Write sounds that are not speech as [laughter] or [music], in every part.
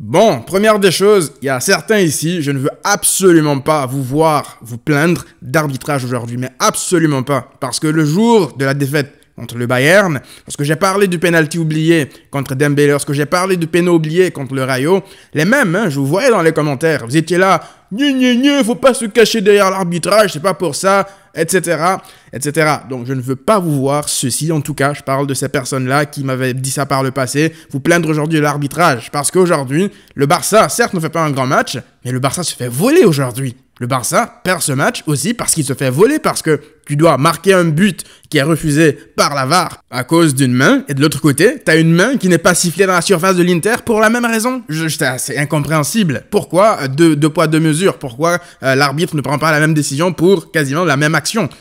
Bon, première des choses, il y a certains ici, je ne veux absolument pas vous voir vous plaindre d'arbitrage aujourd'hui, mais absolument pas. Parce que le jour de la défaite contre le Bayern, lorsque j'ai parlé du penalty oublié contre Dembélé, lorsque j'ai parlé du pénal oublié contre le Rayo, les mêmes, hein, je vous voyais dans les commentaires, vous étiez là, gnu il ne faut pas se cacher derrière l'arbitrage, c'est pas pour ça, etc., etc. Donc je ne veux pas vous voir ceci, en tout cas, je parle de ces personnes-là qui m'avaient dit ça par le passé, vous plaindre aujourd'hui de l'arbitrage, parce qu'aujourd'hui, le Barça, certes, ne fait pas un grand match, mais le Barça se fait voler aujourd'hui. Le Barça perd ce match aussi parce qu'il se fait voler, parce que tu dois marquer un but qui est refusé par la VAR à cause d'une main, et de l'autre côté, tu as une main qui n'est pas sifflée dans la surface de l'Inter pour la même raison. C'est incompréhensible. Pourquoi euh, deux, poids, deux mesures Pourquoi euh, l'arbitre ne prend pas la même décision pour quasiment la même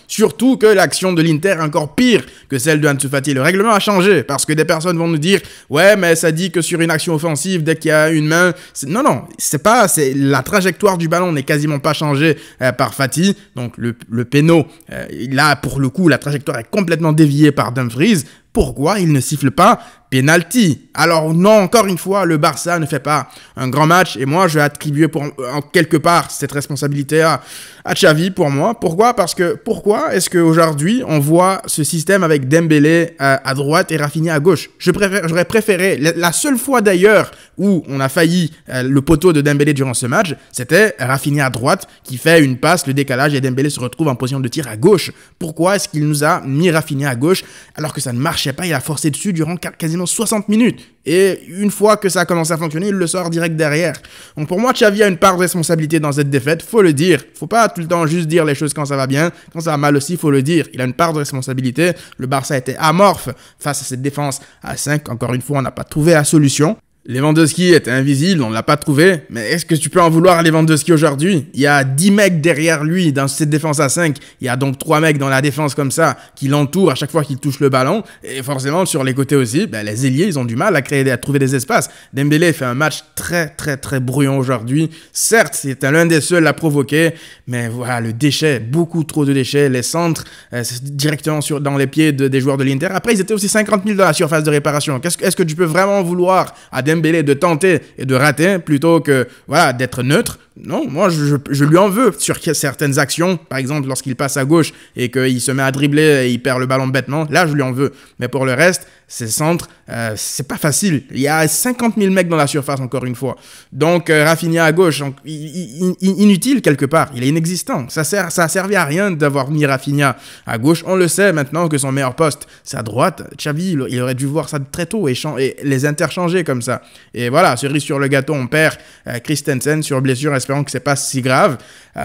Surtout que l'action de l'Inter est encore pire que celle de Ansu Le règlement a changé parce que des personnes vont nous dire ouais mais ça dit que sur une action offensive dès qu'il y a une main, non non c'est pas c'est la trajectoire du ballon n'est quasiment pas changée euh, par Fati. Donc le le péno euh, là pour le coup la trajectoire est complètement déviée par Dumfries pourquoi il ne siffle pas penalty. Alors non, encore une fois, le Barça ne fait pas un grand match et moi je vais attribuer pour, euh, en quelque part cette responsabilité à, à Xavi pour moi. Pourquoi Parce que pourquoi est-ce qu'aujourd'hui on voit ce système avec Dembélé euh, à, droite et Rafinha à gauche Je j'aurais préféré la, seule fois d'ailleurs où on a failli euh, le poteau de Dembélé durant ce match, c'était Rafinha à droite qui fait une passe, le décalage et Dembélé se retrouve en position de tir à gauche. Pourquoi est-ce qu'il nous a mis Rafinha à gauche alors que ça ne marchait pas Il a forcé dessus durant quasiment 60 minutes. Et une fois que ça a commencé à fonctionner, il le sort direct derrière. Donc pour moi, Xavi a une part de responsabilité dans cette défaite, faut le dire. Faut pas tout le temps juste dire les choses quand ça va bien, quand ça va mal aussi, faut le dire. Il a une part de responsabilité. Le Barça était amorphe face à cette défense à 5. Encore une fois, on n'a pas trouvé la solution. Lewandowski était invisible, on ne l'a pas trouvé, mais est-ce que tu peux en vouloir à Lewandowski aujourd'hui Il y a 10 mecs derrière lui dans cette défense à 5, il y a donc 3 mecs dans la défense comme ça qui l'entourent à chaque fois qu'il touche le ballon, et forcément sur les côtés aussi, ben, les ailiers ils ont du mal à, créer, à trouver des espaces. Dembélé fait un match très très très bruyant aujourd'hui, certes c'est l'un des seuls à provoquer, mais voilà le déchet, beaucoup trop de déchets, les centres euh, directement sur, dans les pieds des joueurs de l'Inter. Après ils étaient aussi 50 000 dans la surface de réparation, est-ce que tu peux vraiment vouloir à Dembélé de tenter et de rater plutôt que voilà d'être neutre. Non, moi je, je, lui en veux sur certaines actions, par exemple lorsqu'il passe à gauche et qu'il se met à dribbler et il perd le ballon bêtement. Là, je lui en veux. Mais pour le reste, ces centres, euh, c'est pas facile. Il y a 50 000 mecs dans la surface, encore une fois. Donc, euh, Rafinha à gauche, inutile quelque part. Il est inexistant. Ça sert, ça a servi à rien d'avoir mis Rafinha à gauche. On le sait maintenant que son meilleur poste, c'est à droite. Xavi, il aurait dû voir ça très tôt et, les interchanger comme ça. Et voilà, cerise sur le gâteau, on perd euh, Christensen sur blessure, espérant que c'est pas si grave.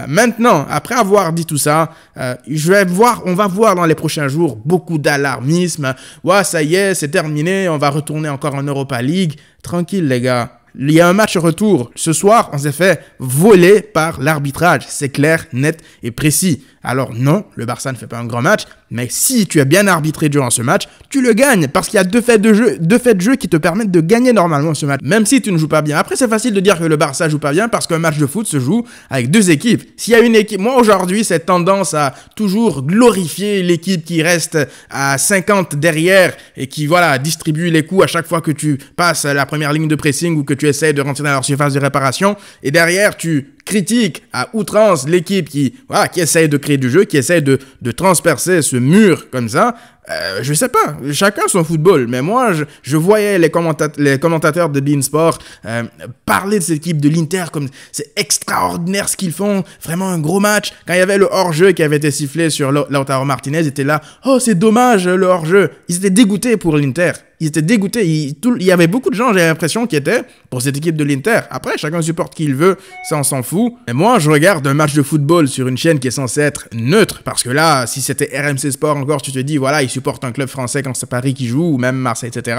maintenant, après avoir dit tout ça, je vais voir, on va voir dans les prochains jours beaucoup d'alarmisme. Ouais, ça y est, c'est terminé, on va retourner encore en Europa League. Tranquille, les gars. Il y a un match retour. Ce soir, on s'est fait voler par l'arbitrage. C'est clair, net et précis. Alors non, le Barça ne fait pas un grand match, mais si tu as bien arbitré durant ce match, tu le gagnes parce qu'il y a deux faits de jeu, deux faits de jeu qui te permettent de gagner normalement ce match, même si tu ne joues pas bien. Après, c'est facile de dire que le Barça joue pas bien parce qu'un match de foot se joue avec deux équipes. S'il y a une équipe, moi aujourd'hui, cette tendance à toujours glorifier l'équipe qui reste à 50 derrière et qui voilà distribue les coups à chaque fois que tu passes la première ligne de pressing ou que tu essaies de rentrer dans leur surface de réparation et derrière tu critique à outrance l'équipe qui, voilà, qui essaye de créer du jeu, qui essaye de, de transpercer ce mur comme ça, euh, je sais pas, chacun son football, mais moi, je, voyais les, les, commentateurs de Beansport Sport euh, parler de cette équipe de l'Inter comme c'est extraordinaire ce qu'ils font, vraiment un gros match. Quand il y avait le hors-jeu qui avait été sifflé sur Lautaro Martinez, ils étaient là, oh c'est dommage le hors-jeu. Ils étaient dégoûtés pour l'Inter. Ils étaient dégoûtés. Il, y avait beaucoup de gens, j'ai l'impression, qui étaient pour cette équipe de l'Inter. Après, chacun supporte qui il veut, ça on s'en fout. Mais moi, je regarde un match de football sur une chaîne qui est censée être neutre, parce que là, si c'était RMC Sport encore, tu te dis, voilà, ils supporte un club français quand c'est Paris qui joue, ou même Marseille, etc.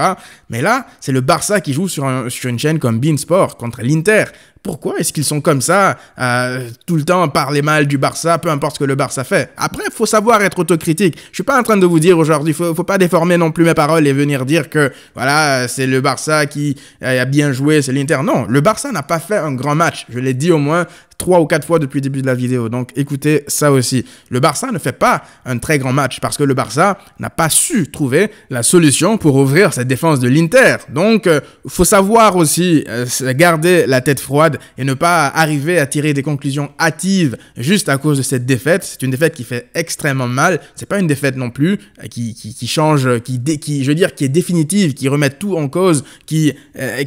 Mais là, c'est le Barça qui joue sur, une chaîne comme Beansport contre l'Inter. Pourquoi est-ce qu'ils sont comme ça, euh, tout le temps parler mal du Barça, peu importe ce que le Barça fait Après, il faut savoir être autocritique. Je ne suis pas en train de vous dire aujourd'hui, ne faut pas déformer non plus mes paroles et venir dire que voilà, c'est le Barça qui euh, a bien joué, c'est l'Inter. Non, le Barça n'a pas fait un grand match. Je l'ai dit au moins 3 ou 4 fois depuis le début de la vidéo. Donc écoutez ça aussi. Le Barça ne fait pas un très grand match parce que le Barça n'a pas su trouver la solution pour ouvrir cette défense de l'Inter. Donc euh, faut savoir aussi euh, garder la tête froide et ne pas arriver à tirer des conclusions hâtives juste à cause de cette défaite. C'est une défaite qui fait extrêmement mal. C'est pas une défaite non plus euh, qui, qui, qui, change, qui, qui, je veux dire, qui est définitive, qui remet tout en cause, qui,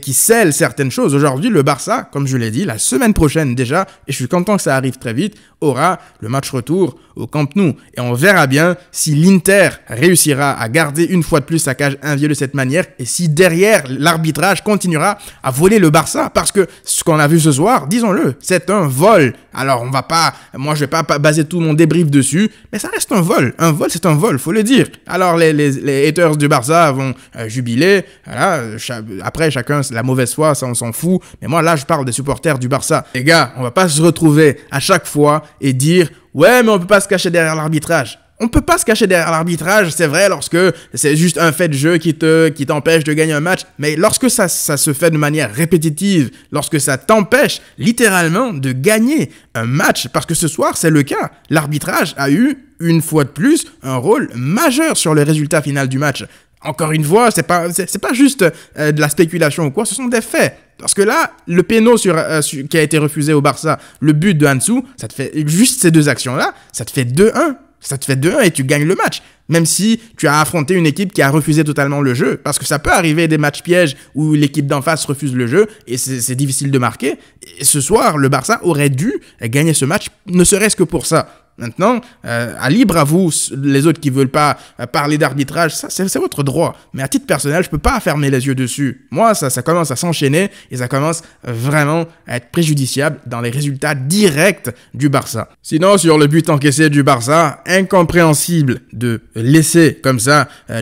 qui scelle certaines choses. Aujourd'hui, le Barça, comme je l'ai dit, la semaine prochaine déjà, et je suis content que ça arrive très vite aura le match retour au Camp Nou. Et on verra bien si l'Inter réussira à garder une fois de plus sa cage inviolée de cette manière et si derrière l'arbitrage continuera à voler le Barça. Parce que ce qu'on a vu ce soir, disons-le, c'est un vol. Alors on va pas, moi je vais pas baser tout mon débrief dessus, mais ça reste un vol. Un vol, c'est un vol, faut le dire. Alors les, haters du Barça vont euh, jubiler. après chacun la mauvaise foi, ça on s'en fout. Mais moi là je parle des supporters du Barça. Les gars, on va pas se retrouver à chaque fois et dire ouais mais on peut pas se cacher derrière l'arbitrage. On peut pas se cacher derrière l'arbitrage, c'est vrai, lorsque c'est juste un fait de jeu qui te qui t'empêche de gagner un match, mais lorsque ça, ça se fait de manière répétitive, lorsque ça t'empêche littéralement de gagner un match, parce que ce soir c'est le cas, l'arbitrage a eu une fois de plus un rôle majeur sur le résultat final du match. Encore une fois, c'est pas c'est pas juste euh, de la spéculation ou quoi, ce sont des faits. Parce que là, le péno euh, qui a été refusé au Barça, le but de Hansou, ça te fait juste ces deux actions-là, ça te fait 2-1. Ça te fait 2-1 et tu gagnes le match. Même si tu as affronté une équipe qui a refusé totalement le jeu. Parce que ça peut arriver des matchs pièges où l'équipe d'en face refuse le jeu et c'est difficile de marquer. ce soir, le Barça aurait dû gagner ce match, ne serait-ce que pour ça. Maintenant, euh, à libre à vous, les autres qui veulent pas euh, parler d'arbitrage, ça c'est votre droit. Mais à titre personnel, je peux pas fermer les yeux dessus. Moi, ça, ça commence à s'enchaîner et ça commence vraiment à être préjudiciable dans les résultats directs du Barça. Sinon, sur le but encaissé du Barça, incompréhensible de laisser comme ça euh,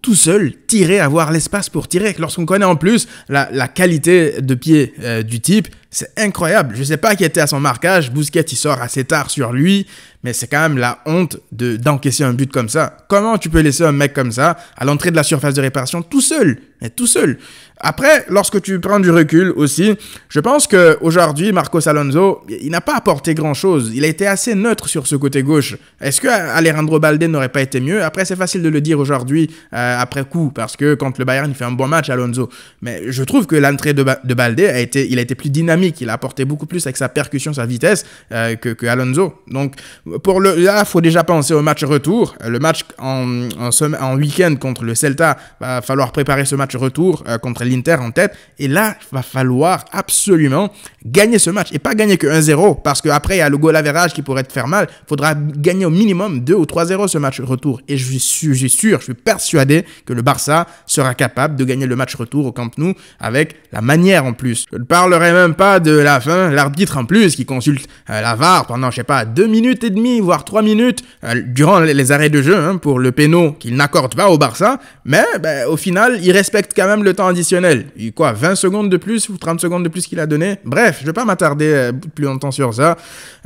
tout seul tirer, avoir l'espace pour tirer. Lorsqu'on connaît en plus la, qualité de pied euh, du type, c'est incroyable. Je ne sais pas qui était à son marquage. Bousquet, il sort assez tard sur lui. Mais c'est quand même la honte de d'encaisser un but comme ça. Comment tu peux laisser un mec comme ça à l'entrée de la surface de réparation tout seul Mais tout seul. Après, lorsque tu prends du recul aussi, je pense que aujourd'hui Marcos Alonso, il n'a pas apporté grand-chose. Il a été assez neutre sur ce côté gauche. Est-ce que Alejandro Balde n'aurait pas été mieux Après, c'est facile de le dire aujourd'hui euh, après coup parce que quand le Bayern il fait un bon match, Alonso. Mais je trouve que l'entrée de, de, Balde a été, il a été plus dynamique. Il a apporté beaucoup plus avec sa percussion, sa vitesse euh, que, que Alonso. Donc pour le, faut déjà penser au match retour. Euh, le match en, en, en week-end contre le Celta, va falloir préparer ce match retour euh, contre l'Inter en tête. Et là, va falloir absolument gagner ce match et pas gagner que 1-0 parce qu'après, il y a le goal qui pourrait te faire mal. Faudra gagner au minimum 2 ou 3-0 ce match retour. Et je suis, je suis sûr, je suis persuadé que le Barça sera capable de gagner le match retour au Camp Nou avec la manière en plus. Je ne parlerai même pas de la fin, l'arbitre en plus qui consulte euh, la VAR pendant, je sais pas, 2 minutes et voire 3 minutes, euh, durant les arrêts de jeu, hein, pour le péno qu'il n'accorde pas au Barça. Mais ben, au final, il respecte quand même le temps additionnel. quoi, 20 secondes de plus ou 30 secondes de plus qu'il a donné Bref, je ne vais pas m'attarder euh, plus longtemps sur ça.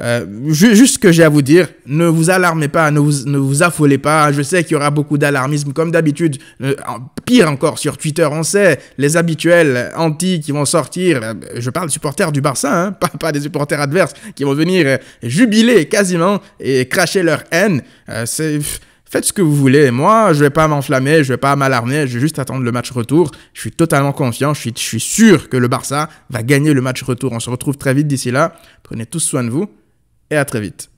Euh, juste ce que j'ai à vous dire, ne vous alarmez pas, ne vous, ne vous affolez pas. Je sais qu'il y aura beaucoup d'alarmisme, comme d'habitude. pire encore, sur Twitter, on sait, les habituels anti qui vont sortir, je parle supporters du Barça, hein, [laughs] pas des supporters adverses, qui vont venir jubiler quasiment et cracher leur haine. Euh, faites ce que vous voulez. Moi, je ne vais pas m'enflammer, je vais pas m'alarmer, je vais juste attendre le match retour. Je suis totalement confiant, je suis, sûr que le Barça va gagner le match retour. On se retrouve très vite d'ici là. Prenez tous soin de vous et à très vite.